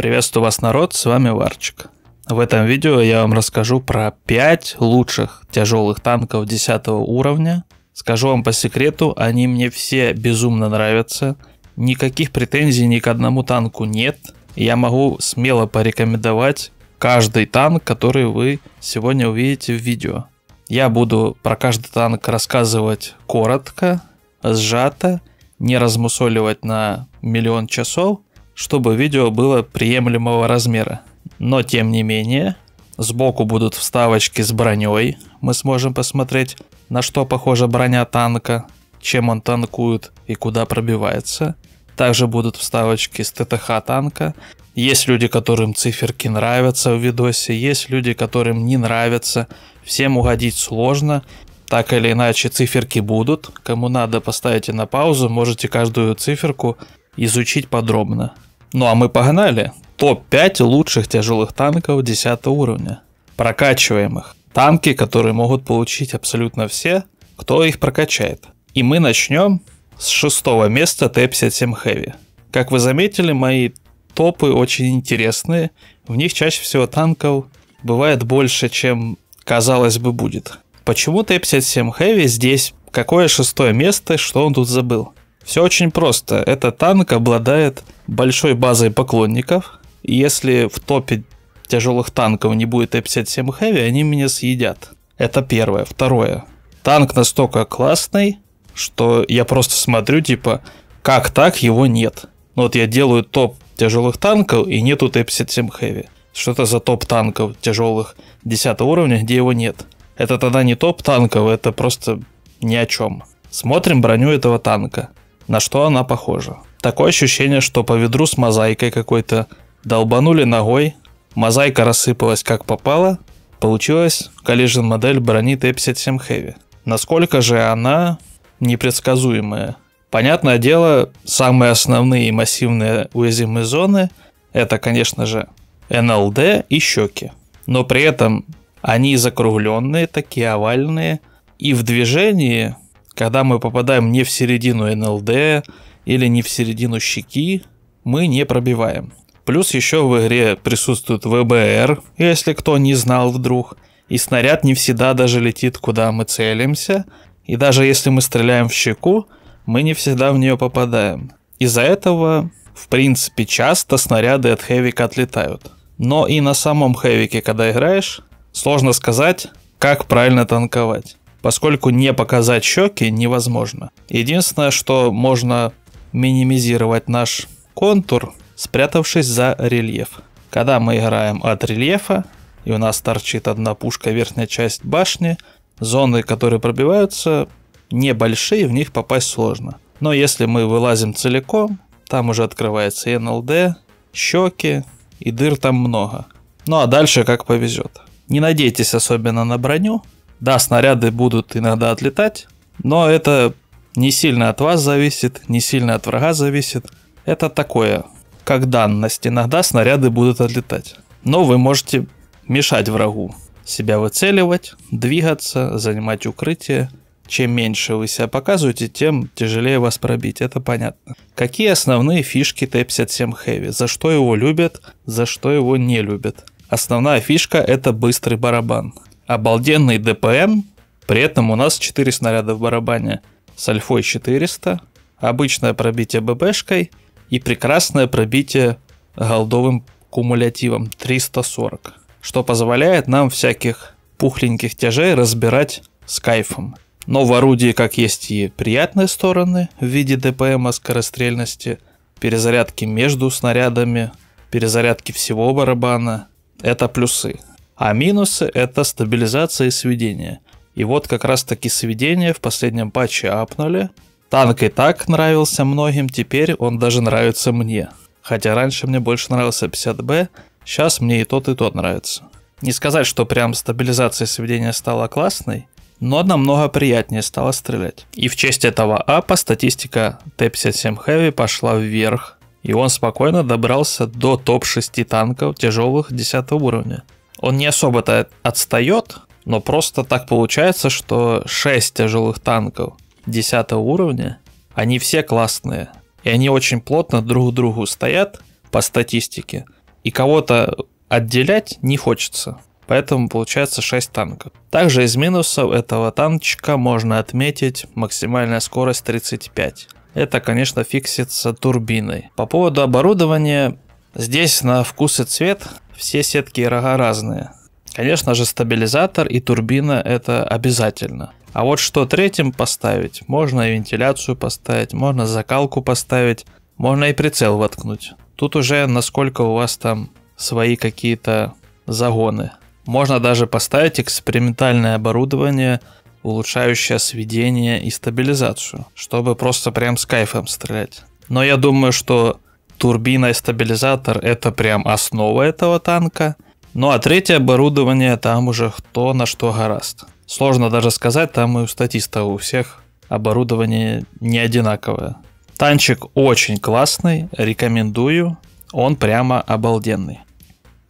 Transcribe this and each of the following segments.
Приветствую вас, народ, с вами Варчик. В этом видео я вам расскажу про 5 лучших тяжелых танков 10 уровня. Скажу вам по секрету, они мне все безумно нравятся. Никаких претензий ни к одному танку нет. Я могу смело порекомендовать каждый танк, который вы сегодня увидите в видео. Я буду про каждый танк рассказывать коротко, сжато, не размусоливать на миллион часов – чтобы видео было приемлемого размера. Но тем не менее, сбоку будут вставочки с броней, мы сможем посмотреть, на что похожа броня танка, чем он танкует и куда пробивается. Также будут вставочки с ТТХ танка. Есть люди, которым циферки нравятся в видосе, есть люди, которым не нравятся. Всем угодить сложно. Так или иначе, циферки будут. Кому надо, поставите на паузу, можете каждую циферку изучить подробно. Ну а мы погнали. Топ-5 лучших тяжелых танков 10 уровня. Прокачиваем их. Танки, которые могут получить абсолютно все, кто их прокачает. И мы начнем с шестого места Т-57 Heavy. Как вы заметили, мои топы очень интересные. В них чаще всего танков бывает больше, чем казалось бы будет. Почему Т-57 Heavy здесь? Какое шестое место? Что он тут забыл? Все очень просто. Этот танк обладает большой базой поклонников. если в топе тяжелых танков не будет Т-57 Heavy, они меня съедят. Это первое. Второе. Танк настолько классный, что я просто смотрю, типа, как так его нет. Ну вот я делаю топ тяжелых танков, и нету Т-57 Heavy. Что это за топ танков тяжелых 10 уровня, где его нет? Это тогда не топ танков, это просто ни о чем. Смотрим броню этого танка на что она похожа. Такое ощущение, что по ведру с мозаикой какой-то долбанули ногой, мозаика рассыпалась как попало, получилась коллежин модель брони Т-57 Heavy. Насколько же она непредсказуемая? Понятное дело, самые основные и массивные уязвимые зоны – это, конечно же, НЛД и щеки. Но при этом они закругленные, такие овальные, и в движении когда мы попадаем не в середину НЛД или не в середину щеки, мы не пробиваем. Плюс еще в игре присутствует ВБР, если кто не знал вдруг, и снаряд не всегда даже летит, куда мы целимся, и даже если мы стреляем в щеку, мы не всегда в нее попадаем. Из-за этого, в принципе, часто снаряды от хэвика отлетают. Но и на самом хэвике, когда играешь, сложно сказать, как правильно танковать поскольку не показать щеки невозможно. Единственное, что можно минимизировать наш контур, спрятавшись за рельеф. Когда мы играем от рельефа, и у нас торчит одна пушка верхняя часть башни, зоны, которые пробиваются, небольшие, в них попасть сложно. Но если мы вылазим целиком, там уже открывается и НЛД, щеки, и дыр там много. Ну а дальше как повезет. Не надейтесь особенно на броню, да, снаряды будут иногда отлетать, но это не сильно от вас зависит, не сильно от врага зависит. Это такое, как данность. Иногда снаряды будут отлетать. Но вы можете мешать врагу. Себя выцеливать, двигаться, занимать укрытие. Чем меньше вы себя показываете, тем тяжелее вас пробить, это понятно. Какие основные фишки Т-57 Heavy? За что его любят, за что его не любят? Основная фишка это быстрый барабан обалденный ДПМ, при этом у нас 4 снаряда в барабане с альфой 400, обычное пробитие ББшкой и прекрасное пробитие голдовым кумулятивом 340, что позволяет нам всяких пухленьких тяжей разбирать с кайфом. Но в орудии как есть и приятные стороны в виде ДПМ, скорострельности, перезарядки между снарядами, перезарядки всего барабана. Это плюсы. А минусы — это стабилизация и сведение. И вот как раз таки сведение в последнем патче апнули. Танк и так нравился многим, теперь он даже нравится мне. Хотя раньше мне больше нравился 50B, сейчас мне и тот, и тот нравится. Не сказать, что прям стабилизация сведения стала классной, но намного приятнее стало стрелять. И в честь этого апа статистика Т-57 Heavy пошла вверх, и он спокойно добрался до топ-6 танков тяжелых 10 уровня. Он не особо-то отстает, но просто так получается, что 6 тяжелых танков 10 уровня, они все классные. И они очень плотно друг к другу стоят по статистике. И кого-то отделять не хочется. Поэтому получается 6 танков. Также из минусов этого танчика можно отметить максимальная скорость 35. Это, конечно, фиксится турбиной. По поводу оборудования, здесь на вкус и цвет все сетки и рога разные. Конечно же, стабилизатор и турбина это обязательно. А вот что третьим поставить, можно и вентиляцию поставить, можно закалку поставить, можно и прицел воткнуть. Тут уже насколько у вас там свои какие-то загоны. Можно даже поставить экспериментальное оборудование, улучшающее сведение и стабилизацию, чтобы просто прям с кайфом стрелять. Но я думаю, что турбина и стабилизатор – это прям основа этого танка. Ну а третье оборудование там уже кто на что гораст. Сложно даже сказать, там и у статистов у всех оборудование не одинаковое. Танчик очень классный, рекомендую. Он прямо обалденный.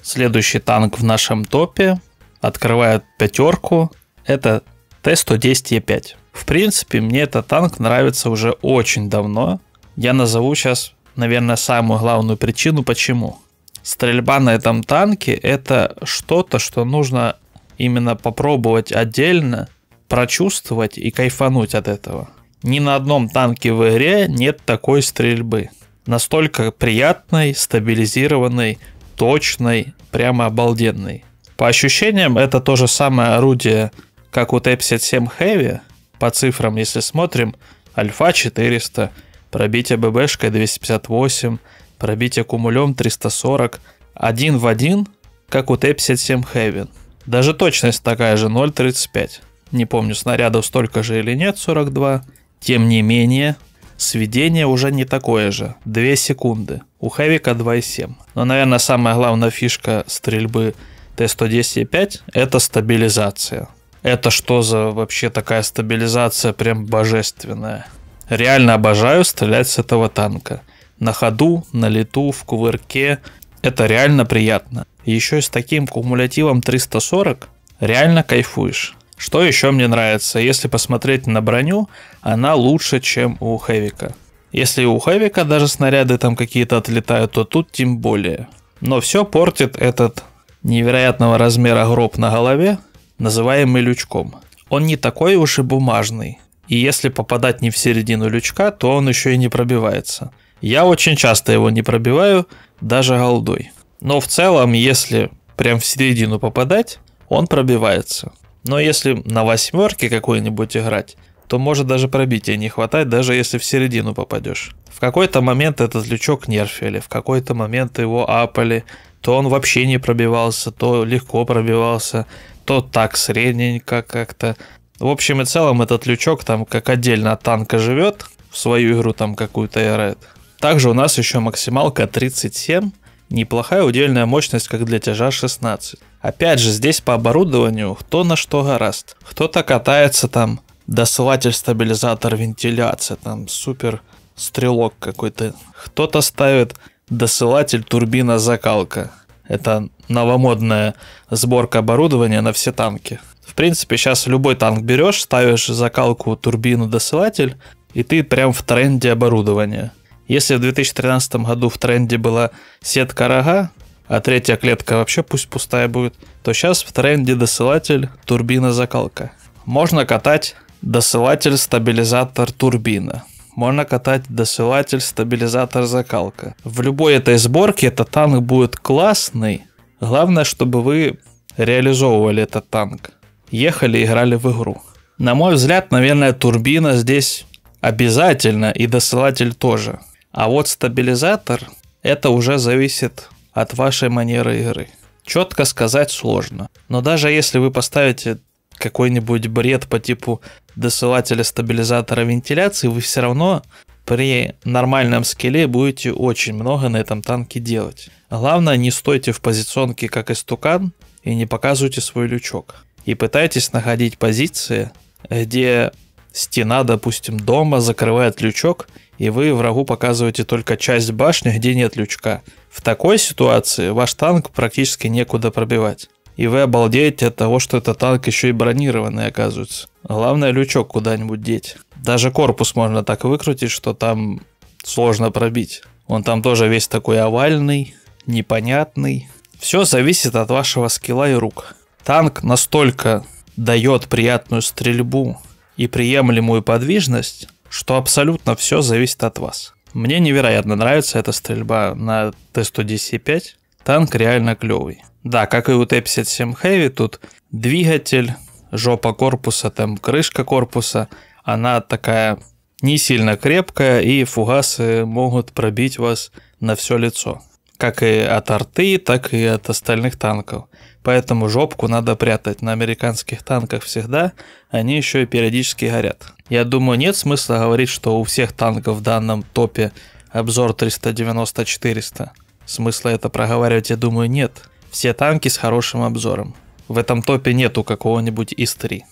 Следующий танк в нашем топе открывает пятерку. Это Т-110Е5. В принципе, мне этот танк нравится уже очень давно. Я назову сейчас наверное, самую главную причину, почему. Стрельба на этом танке это что-то, что нужно именно попробовать отдельно, прочувствовать и кайфануть от этого. Ни на одном танке в игре нет такой стрельбы. Настолько приятной, стабилизированной, точной, прямо обалденной. По ощущениям, это то же самое орудие, как у Т-57 Heavy, по цифрам, если смотрим, Альфа 400, пробитие ББшкой 258, пробитие кумулем 340, один в один, как у Т-57 Heaven. Даже точность такая же 0.35. Не помню, снарядов столько же или нет, 42. Тем не менее, сведение уже не такое же, 2 секунды. У Хевика 2.7. Но, наверное, самая главная фишка стрельбы Т-110.5 – это стабилизация. Это что за вообще такая стабилизация прям божественная? Реально обожаю стрелять с этого танка. На ходу, на лету, в кувырке. Это реально приятно. Еще с таким кумулятивом 340 реально кайфуешь. Что еще мне нравится? Если посмотреть на броню, она лучше, чем у Хевика. Если у Хевика даже снаряды там какие-то отлетают, то тут тем более. Но все портит этот невероятного размера гроб на голове, называемый лючком. Он не такой уж и бумажный и если попадать не в середину лючка, то он еще и не пробивается. Я очень часто его не пробиваю, даже голдой. Но в целом, если прям в середину попадать, он пробивается. Но если на восьмерке какой-нибудь играть, то может даже пробития не хватать, даже если в середину попадешь. В какой-то момент этот лючок нерфили, в какой-то момент его апали, то он вообще не пробивался, то легко пробивался, то так средненько как-то. В общем и целом этот лючок там как отдельно от танка живет, в свою игру там какую-то играет. Также у нас еще максималка 37, неплохая удельная мощность как для тяжа 16. Опять же, здесь по оборудованию кто на что гораст. Кто-то катается там досылатель, стабилизатор, вентиляция, там супер стрелок какой-то. Кто-то ставит досылатель, турбина, закалка. Это новомодная сборка оборудования на все танки. В принципе, сейчас любой танк берешь, ставишь закалку, турбину, досылатель, и ты прям в тренде оборудования. Если в 2013 году в тренде была сетка рога, а третья клетка вообще пусть пустая будет, то сейчас в тренде досылатель, турбина, закалка. Можно катать досылатель, стабилизатор, турбина. Можно катать досылатель, стабилизатор, закалка. В любой этой сборке этот танк будет классный. Главное, чтобы вы реализовывали этот танк ехали и играли в игру. На мой взгляд, наверное, турбина здесь обязательно и досылатель тоже. А вот стабилизатор, это уже зависит от вашей манеры игры. Четко сказать сложно. Но даже если вы поставите какой-нибудь бред по типу досылателя стабилизатора вентиляции, вы все равно при нормальном скилле будете очень много на этом танке делать. Главное, не стойте в позиционке как истукан и не показывайте свой лючок и пытаетесь находить позиции, где стена, допустим, дома закрывает лючок, и вы врагу показываете только часть башни, где нет лючка. В такой ситуации ваш танк практически некуда пробивать. И вы обалдеете от того, что этот танк еще и бронированный оказывается. Главное лючок куда-нибудь деть. Даже корпус можно так выкрутить, что там сложно пробить. Он там тоже весь такой овальный, непонятный. Все зависит от вашего скилла и рук. Танк настолько дает приятную стрельбу и приемлемую подвижность, что абсолютно все зависит от вас. Мне невероятно нравится эта стрельба на Т-110-5. Танк реально клевый. Да, как и у Т-57 Heavy, тут двигатель, жопа корпуса, там крышка корпуса, она такая не сильно крепкая, и фугасы могут пробить вас на все лицо. Как и от арты, так и от остальных танков. Поэтому жопку надо прятать на американских танках всегда, они еще и периодически горят. Я думаю, нет смысла говорить, что у всех танков в данном топе обзор 390-400. Смысла это проговаривать, я думаю, нет. Все танки с хорошим обзором. В этом топе нету какого-нибудь ИС-3.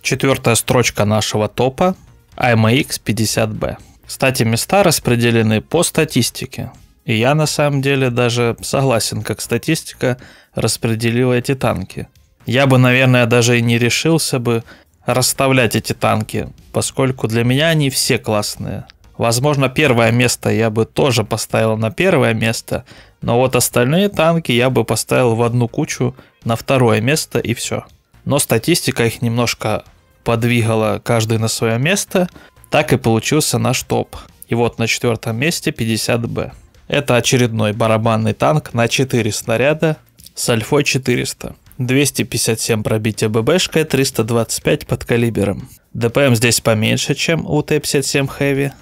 Четвертая строчка нашего топа – IMX 50B. Эм Кстати, места распределены по статистике. И я на самом деле даже согласен, как статистика распределила эти танки. Я бы, наверное, даже и не решился бы расставлять эти танки, поскольку для меня они все классные. Возможно, первое место я бы тоже поставил на первое место, но вот остальные танки я бы поставил в одну кучу на второе место и все. Но статистика их немножко подвигала каждый на свое место, так и получился наш топ. И вот на четвертом месте 50Б. Это очередной барабанный танк на 4 снаряда с Альфой 400. 257 пробития ББшкой, 325 под калибером. ДПМ здесь поменьше, чем у Т-57 Heavy.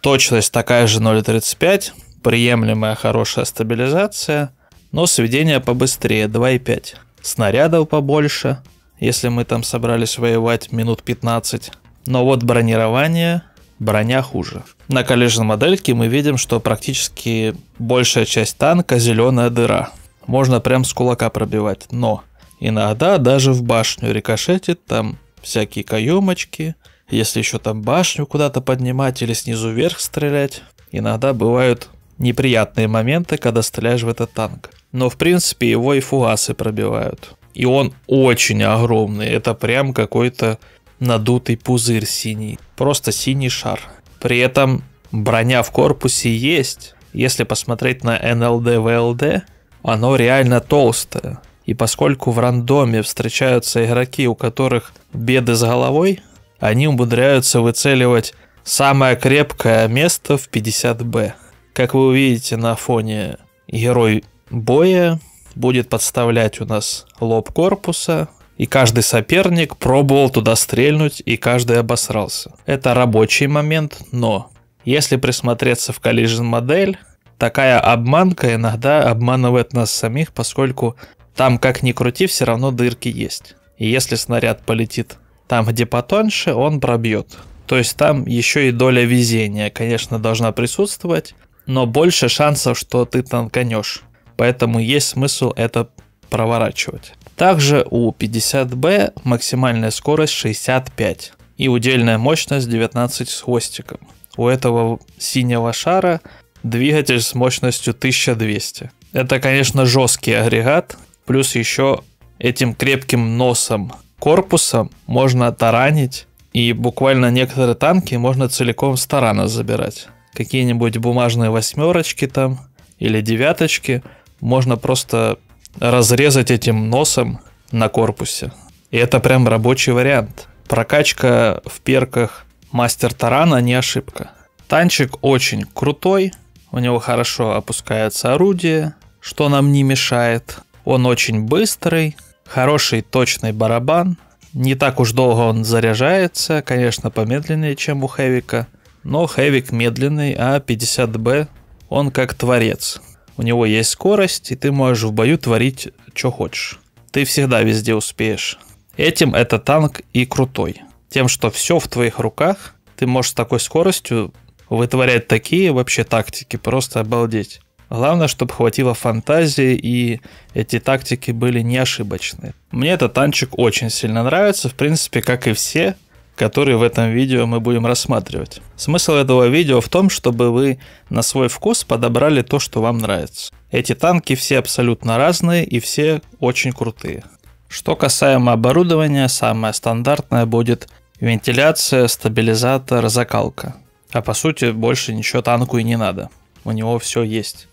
Точность такая же 0.35, приемлемая хорошая стабилизация, но сведение побыстрее 2.5. Снарядов побольше, если мы там собрались воевать минут 15. Но вот бронирование, броня хуже. На коллежной модельке мы видим, что практически большая часть танка зеленая дыра. Можно прям с кулака пробивать, но иногда даже в башню рикошетит, там всякие каемочки, если еще там башню куда-то поднимать или снизу вверх стрелять, иногда бывают неприятные моменты, когда стреляешь в этот танк. Но в принципе его и фугасы пробивают. И он очень огромный, это прям какой-то надутый пузырь синий, просто синий шар. При этом броня в корпусе есть. Если посмотреть на NLD VLD, оно реально толстое. И поскольку в рандоме встречаются игроки, у которых беды с головой, они умудряются выцеливать самое крепкое место в 50Б. Как вы увидите на фоне герой боя будет подставлять у нас лоб корпуса, и каждый соперник пробовал туда стрельнуть, и каждый обосрался. Это рабочий момент, но если присмотреться в Collision модель, такая обманка иногда обманывает нас самих, поскольку там как ни крути, все равно дырки есть. И если снаряд полетит там, где потоньше, он пробьет. То есть там еще и доля везения, конечно, должна присутствовать, но больше шансов, что ты танканешь. Поэтому есть смысл это проворачивать. Также у 50B максимальная скорость 65 и удельная мощность 19 с хвостиком. У этого синего шара двигатель с мощностью 1200. Это, конечно, жесткий агрегат, плюс еще этим крепким носом корпусом можно таранить, и буквально некоторые танки можно целиком с тарана забирать. Какие-нибудь бумажные восьмерочки там или девяточки можно просто разрезать этим носом на корпусе. И это прям рабочий вариант. Прокачка в перках мастер тарана не ошибка. Танчик очень крутой, у него хорошо опускается орудие, что нам не мешает. Он очень быстрый, хороший точный барабан. Не так уж долго он заряжается, конечно, помедленнее, чем у Хевика. Но Хевик медленный, а 50Б он как творец у него есть скорость, и ты можешь в бою творить, что хочешь. Ты всегда везде успеешь. Этим этот танк и крутой. Тем, что все в твоих руках, ты можешь с такой скоростью вытворять такие вообще тактики, просто обалдеть. Главное, чтобы хватило фантазии, и эти тактики были не ошибочны. Мне этот танчик очень сильно нравится, в принципе, как и все которые в этом видео мы будем рассматривать. Смысл этого видео в том, чтобы вы на свой вкус подобрали то, что вам нравится. Эти танки все абсолютно разные и все очень крутые. Что касаемо оборудования, самое стандартное будет вентиляция, стабилизатор, закалка. А по сути больше ничего танку и не надо. У него все есть.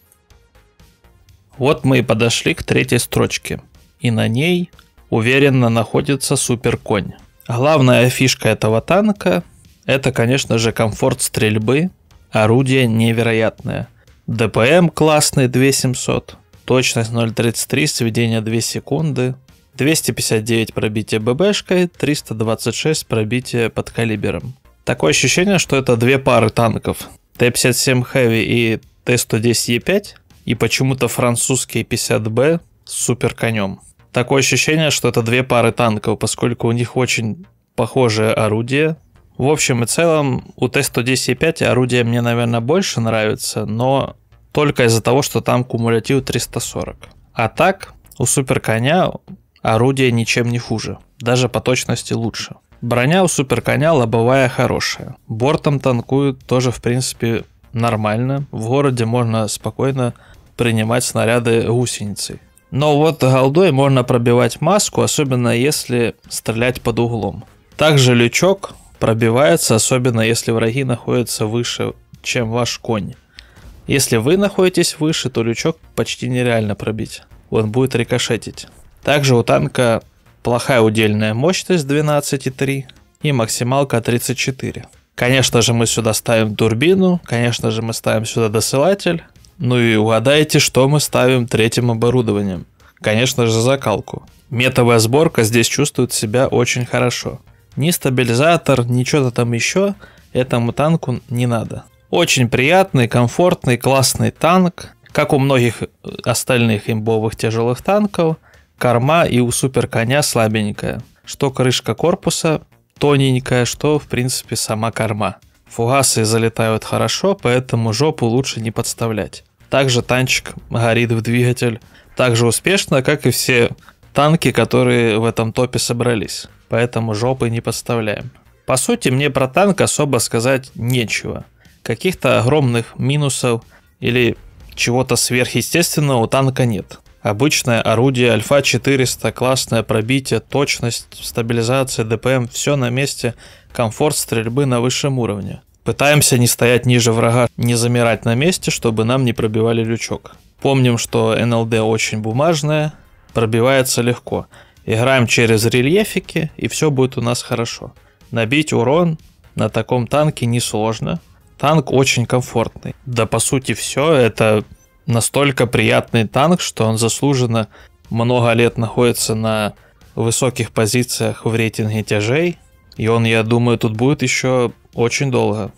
Вот мы и подошли к третьей строчке. И на ней уверенно находится суперконь. Главная фишка этого танка – это, конечно же, комфорт стрельбы. Орудие невероятное. ДПМ классный 2700, точность 0.33, сведение 2 секунды, 259 пробития ББшкой, 326 пробития под калибером. Такое ощущение, что это две пары танков. Т-57 Heavy и Т-110Е5, и почему-то французский 50Б с супер конем. Такое ощущение, что это две пары танков, поскольку у них очень похожее орудие. В общем и целом, у Т-110.5 орудие мне, наверное, больше нравится, но только из-за того, что там кумулятив 340. А так, у суперконя орудие ничем не хуже, даже по точности лучше. Броня у суперконя лобовая хорошая. Бортом танкуют тоже, в принципе, нормально. В городе можно спокойно принимать снаряды гусеницей. Но вот голдой можно пробивать маску, особенно если стрелять под углом. Также лючок пробивается, особенно если враги находятся выше, чем ваш конь. Если вы находитесь выше, то лючок почти нереально пробить. Он будет рикошетить. Также у танка плохая удельная мощность 12,3 и максималка 34. Конечно же мы сюда ставим турбину, конечно же мы ставим сюда досылатель, ну и угадайте, что мы ставим третьим оборудованием. Конечно же, закалку. Метовая сборка здесь чувствует себя очень хорошо. Ни стабилизатор, ни что-то там еще этому танку не надо. Очень приятный, комфортный, классный танк. Как у многих остальных имбовых тяжелых танков, корма и у супер коня слабенькая. Что крышка корпуса тоненькая, что в принципе сама корма. Фугасы залетают хорошо, поэтому жопу лучше не подставлять. Также танчик горит в двигатель так же успешно, как и все танки, которые в этом топе собрались. Поэтому жопы не подставляем. По сути, мне про танк особо сказать нечего. Каких-то огромных минусов или чего-то сверхъестественного у танка нет. Обычное орудие Альфа-400, классное пробитие, точность, стабилизация, ДПМ, все на месте, комфорт стрельбы на высшем уровне. Пытаемся не стоять ниже врага, не замирать на месте, чтобы нам не пробивали лючок. Помним, что НЛД очень бумажная, пробивается легко. Играем через рельефики, и все будет у нас хорошо. Набить урон на таком танке несложно. Танк очень комфортный. Да по сути все, это настолько приятный танк, что он заслуженно много лет находится на высоких позициях в рейтинге тяжей. И он, я думаю, тут будет еще очень долго.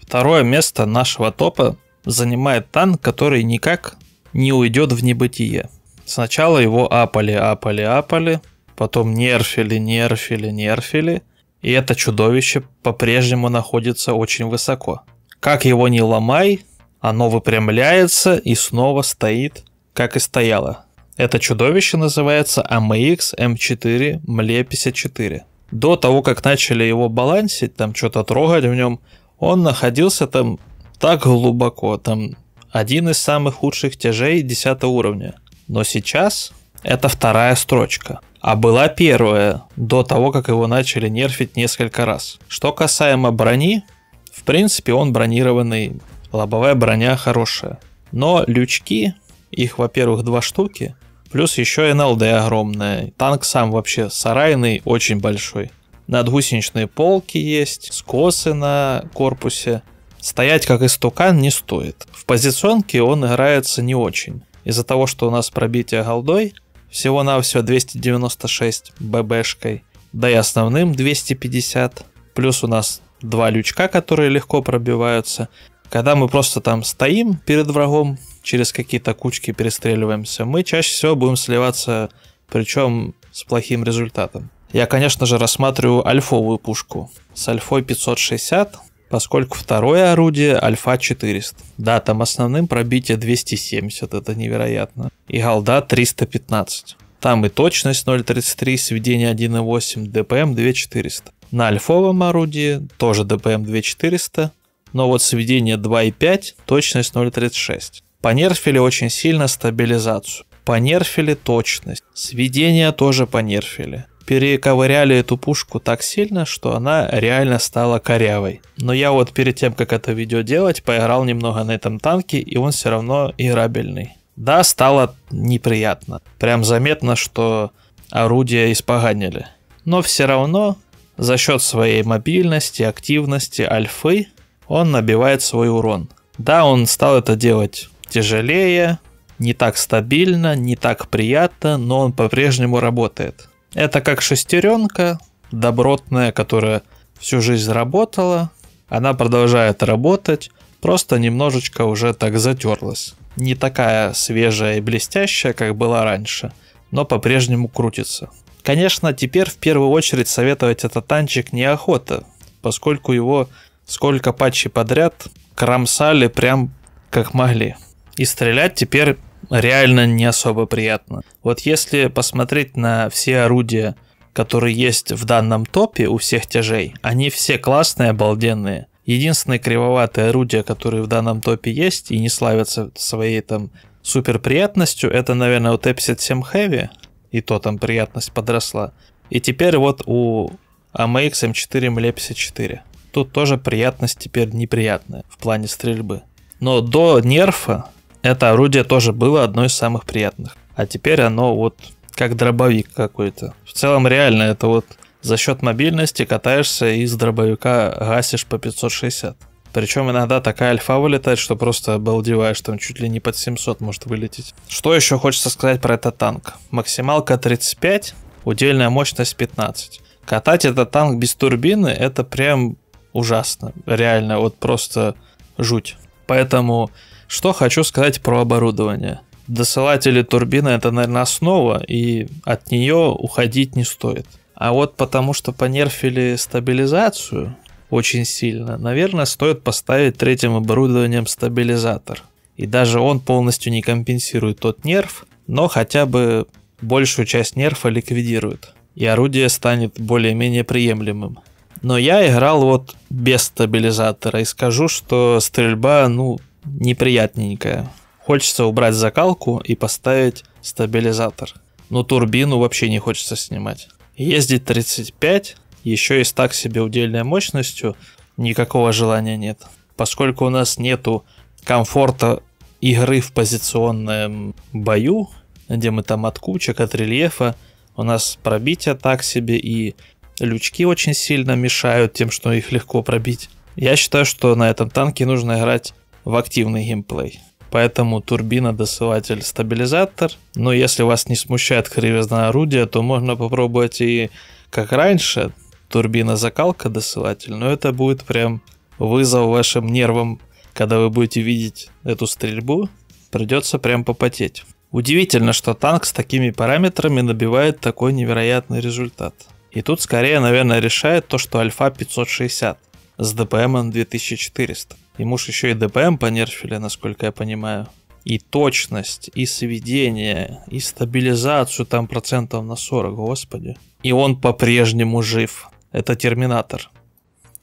Второе место нашего топа занимает танк, который никак не уйдет в небытие. Сначала его апали, апали, апали, потом нерфили, нерфили, нерфили, и это чудовище по-прежнему находится очень высоко. Как его не ломай, оно выпрямляется и снова стоит, как и стояло. Это чудовище называется AMX M4 MLE54. До того, как начали его балансить, там что-то трогать в нем, он находился там так глубоко, там один из самых худших тяжей 10 уровня. Но сейчас это вторая строчка. А была первая, до того, как его начали нерфить несколько раз. Что касаемо брони, в принципе, он бронированный. Лобовая броня хорошая. Но лючки, их, во-первых, два штуки, Плюс еще НЛД огромная. Танк сам вообще сарайный, очень большой. Надгусеничные полки есть, скосы на корпусе. Стоять как истукан не стоит. В позиционке он играется не очень. Из-за того, что у нас пробитие голдой, всего-навсего 296 ББшкой, да и основным 250. Плюс у нас два лючка, которые легко пробиваются. Когда мы просто там стоим перед врагом, через какие-то кучки перестреливаемся, мы чаще всего будем сливаться, причем с плохим результатом. Я, конечно же, рассматриваю альфовую пушку с альфой 560, поскольку второе орудие альфа 400. Да, там основным пробитие 270, это невероятно. И голда 315. Там и точность 0.33, сведение 1.8, ДПМ 2400. На альфовом орудии тоже ДПМ 2400, но вот сведение 2.5, точность 0.36. Понерфили очень сильно стабилизацию. Понерфили точность. сведения тоже понерфили. Перековыряли эту пушку так сильно, что она реально стала корявой. Но я вот перед тем, как это видео делать, поиграл немного на этом танке, и он все равно играбельный. Да, стало неприятно. Прям заметно, что орудия испоганили. Но все равно за счет своей мобильности, активности, альфы он набивает свой урон. Да, он стал это делать тяжелее, не так стабильно, не так приятно, но он по-прежнему работает. Это как шестеренка, добротная, которая всю жизнь работала, она продолжает работать, просто немножечко уже так затерлась. Не такая свежая и блестящая, как была раньше, но по-прежнему крутится. Конечно, теперь в первую очередь советовать этот танчик неохота, поскольку его сколько патчей подряд кромсали прям как могли. И стрелять теперь реально не особо приятно. Вот если посмотреть на все орудия, которые есть в данном топе у всех тяжей, они все классные, обалденные. Единственное кривоватое орудие, которое в данном топе есть и не славится своей там супер приятностью, это, наверное, у Т-57 Heavy, и то там приятность подросла. И теперь вот у AMX M4 ML54. Тут тоже приятность теперь неприятная в плане стрельбы. Но до нерфа это орудие тоже было одно из самых приятных. А теперь оно вот как дробовик какой-то. В целом реально это вот за счет мобильности катаешься и с дробовика гасишь по 560. Причем иногда такая альфа вылетает, что просто обалдеваешь, там чуть ли не под 700 может вылететь. Что еще хочется сказать про этот танк? Максималка 35, удельная мощность 15. Катать этот танк без турбины это прям ужасно. Реально, вот просто жуть. Поэтому что хочу сказать про оборудование. Досылатели турбина это, наверное, основа, и от нее уходить не стоит. А вот потому что понерфили стабилизацию очень сильно, наверное, стоит поставить третьим оборудованием стабилизатор. И даже он полностью не компенсирует тот нерв, но хотя бы большую часть нерфа ликвидирует. И орудие станет более-менее приемлемым. Но я играл вот без стабилизатора и скажу, что стрельба, ну, неприятненькое. Хочется убрать закалку и поставить стабилизатор. Но турбину вообще не хочется снимать. Ездить 35, еще и с так себе удельной мощностью, никакого желания нет. Поскольку у нас нету комфорта игры в позиционном бою, где мы там от кучек, от рельефа, у нас пробитие так себе и лючки очень сильно мешают тем, что их легко пробить. Я считаю, что на этом танке нужно играть в активный геймплей. Поэтому турбина, досылатель, стабилизатор. Но если вас не смущает кривизна орудия, то можно попробовать и как раньше, турбина, закалка, досылатель. Но это будет прям вызов вашим нервам, когда вы будете видеть эту стрельбу. Придется прям попотеть. Удивительно, что танк с такими параметрами набивает такой невероятный результат. И тут скорее, наверное, решает то, что Альфа 560 с ДПМом 2400. И муж еще и ДПМ понерфили, насколько я понимаю. И точность, и сведение, и стабилизацию там процентов на 40, господи. И он по-прежнему жив. Это Терминатор.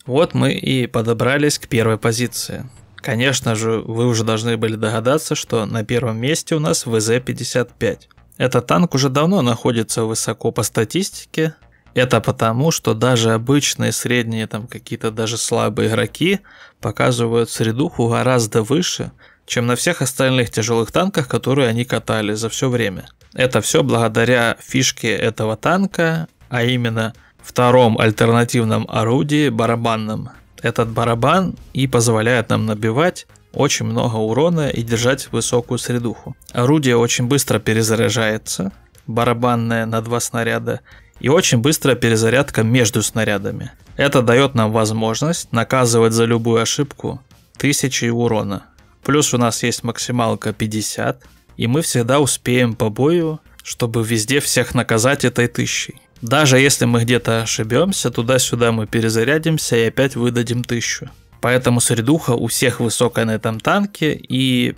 Вот мы и подобрались к первой позиции. Конечно же, вы уже должны были догадаться, что на первом месте у нас ВЗ-55. Этот танк уже давно находится высоко по статистике. Это потому, что даже обычные средние, там какие-то даже слабые игроки показывают средуху гораздо выше, чем на всех остальных тяжелых танках, которые они катали за все время. Это все благодаря фишке этого танка, а именно втором альтернативном орудии барабанном. Этот барабан и позволяет нам набивать очень много урона и держать высокую средуху. Орудие очень быстро перезаряжается, барабанное на два снаряда, и очень быстрая перезарядка между снарядами. Это дает нам возможность наказывать за любую ошибку 1000 урона. Плюс у нас есть максималка 50, и мы всегда успеем по бою, чтобы везде всех наказать этой тысячей. Даже если мы где-то ошибемся, туда-сюда мы перезарядимся и опять выдадим тысячу. Поэтому средуха у всех высокая на этом танке, и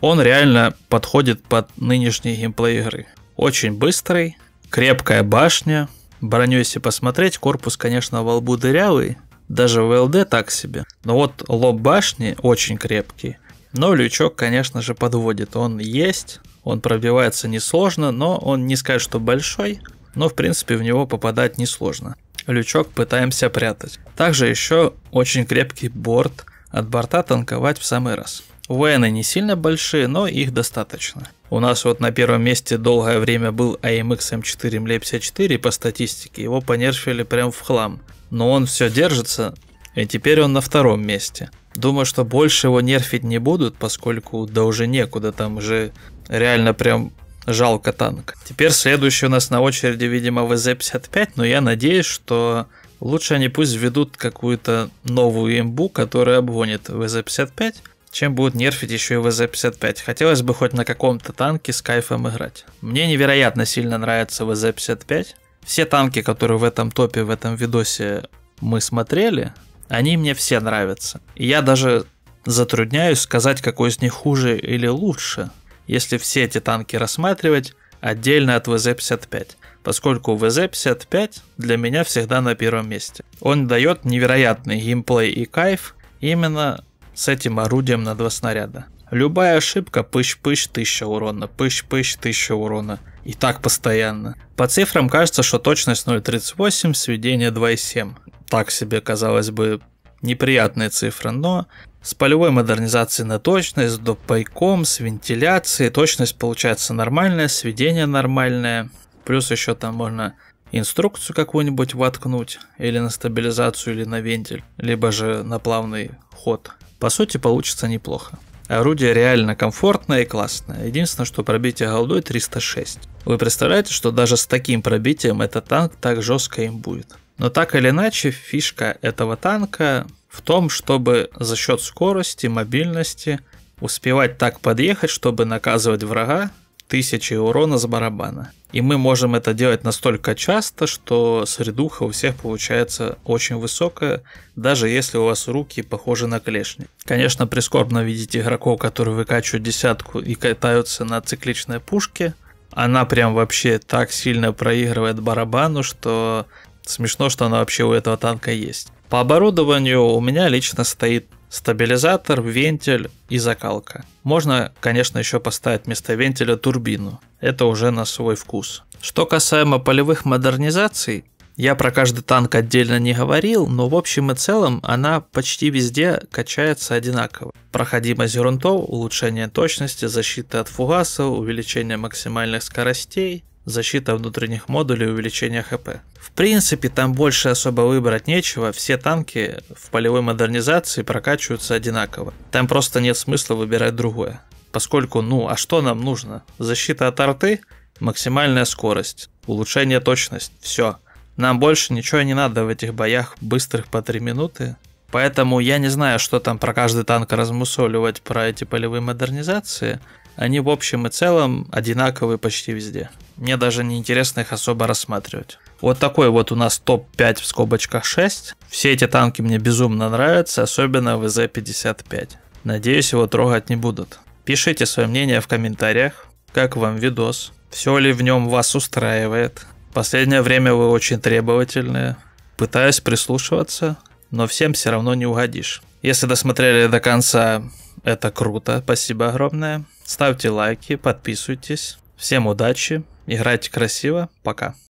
он реально подходит под нынешний геймплей игры. Очень быстрый, крепкая башня. Броню, если посмотреть, корпус, конечно, во лбу дырявый, даже в ЛД так себе. Но вот лоб башни очень крепкий. Но лючок, конечно же, подводит. Он есть, он пробивается несложно, но он не скажет, что большой, но в принципе в него попадать несложно. Лючок пытаемся прятать. Также еще очень крепкий борт. От борта танковать в самый раз. Уэны не сильно большие, но их достаточно. У нас вот на первом месте долгое время был AMX M4 ML54 по статистике, его понерфили прям в хлам. Но он все держится, и теперь он на втором месте. Думаю, что больше его нерфить не будут, поскольку да уже некуда, там уже реально прям жалко танк. Теперь следующий у нас на очереди, видимо, ВЗ-55, но я надеюсь, что лучше они пусть введут какую-то новую имбу, которая обгонит ВЗ-55, чем будут нерфить еще и ВЗ-55. Хотелось бы хоть на каком-то танке с кайфом играть. Мне невероятно сильно нравится ВЗ-55. Все танки, которые в этом топе, в этом видосе мы смотрели, они мне все нравятся. И я даже затрудняюсь сказать, какой из них хуже или лучше, если все эти танки рассматривать отдельно от ВЗ-55 поскольку ВЗ-55 для меня всегда на первом месте. Он дает невероятный геймплей и кайф именно с этим орудием на два снаряда. Любая ошибка пыщ-пыщ тысяча урона, пыщ-пыщ тысяча урона. И так постоянно. По цифрам кажется, что точность 0.38, сведение 2.7. Так себе, казалось бы, неприятные цифры, но с полевой модернизацией на точность, с допайком, с вентиляцией точность получается нормальная, сведение нормальное. Плюс еще там можно инструкцию какую-нибудь воткнуть, или на стабилизацию, или на вентиль, либо же на плавный ход по сути, получится неплохо. Орудие реально комфортное и классное. Единственное, что пробитие голдой 306. Вы представляете, что даже с таким пробитием этот танк так жестко им будет. Но так или иначе, фишка этого танка в том, чтобы за счет скорости, мобильности успевать так подъехать, чтобы наказывать врага тысячи урона с барабана. И мы можем это делать настолько часто, что средуха у всех получается очень высокая, даже если у вас руки похожи на клешни. Конечно, прискорбно видеть игроков, которые выкачивают десятку и катаются на цикличной пушке. Она прям вообще так сильно проигрывает барабану, что смешно, что она вообще у этого танка есть. По оборудованию у меня лично стоит стабилизатор, вентиль и закалка. Можно, конечно, еще поставить вместо вентиля турбину. Это уже на свой вкус. Что касаемо полевых модернизаций, я про каждый танк отдельно не говорил, но в общем и целом она почти везде качается одинаково. Проходимость грунтов, улучшение точности, защита от фугасов, увеличение максимальных скоростей, защита внутренних модулей увеличение ХП. В принципе, там больше особо выбрать нечего, все танки в полевой модернизации прокачиваются одинаково. Там просто нет смысла выбирать другое. Поскольку, ну, а что нам нужно? Защита от арты, максимальная скорость, улучшение точность, все. Нам больше ничего не надо в этих боях быстрых по 3 минуты. Поэтому я не знаю, что там про каждый танк размусоливать про эти полевые модернизации – они в общем и целом одинаковые почти везде. Мне даже не интересно их особо рассматривать. Вот такой вот у нас топ-5 в скобочках 6. Все эти танки мне безумно нравятся, особенно ВЗ-55. Надеюсь, его трогать не будут. Пишите свое мнение в комментариях, как вам видос, все ли в нем вас устраивает. последнее время вы очень требовательные. Пытаюсь прислушиваться, но всем все равно не угодишь. Если досмотрели до конца, это круто, спасибо огромное. Ставьте лайки, подписывайтесь. Всем удачи, играйте красиво, пока.